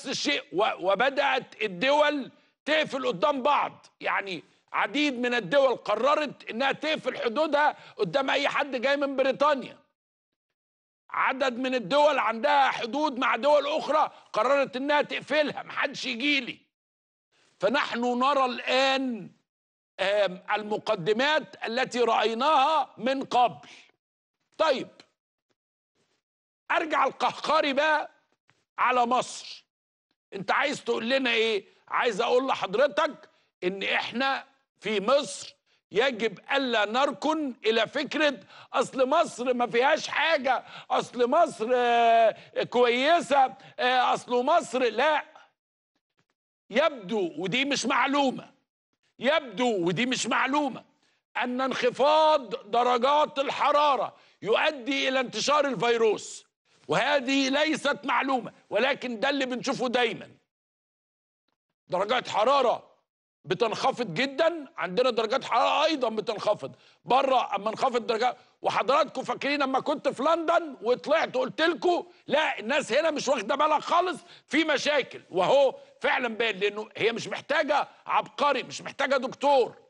نفس الشيء وبدأت الدول تقفل قدام بعض يعني عديد من الدول قررت انها تقفل حدودها قدام اي حد جاي من بريطانيا عدد من الدول عندها حدود مع دول اخرى قررت انها تقفلها محدش يجيلي فنحن نرى الان المقدمات التي رايناها من قبل طيب ارجع القهقري بقى على مصر انت عايز تقول لنا ايه عايز اقول لحضرتك ان احنا في مصر يجب الا نركن الى فكره اصل مصر ما فيهاش حاجه اصل مصر آه، كويسه آه، اصل مصر لا يبدو ودي مش معلومه يبدو ودي مش معلومه ان انخفاض درجات الحراره يؤدي الى انتشار الفيروس وهذه ليست معلومة ولكن ده اللي بنشوفه دايما درجات حرارة بتنخفض جدا عندنا درجات حرارة أيضا بتنخفض بره أما انخفض درجات وحضراتكم فاكرين لما كنت في لندن وطلعت قلت لكم لا الناس هنا مش واخده بالها خالص في مشاكل وهو فعلا باين لانه هي مش محتاجه عبقري مش محتاجه دكتور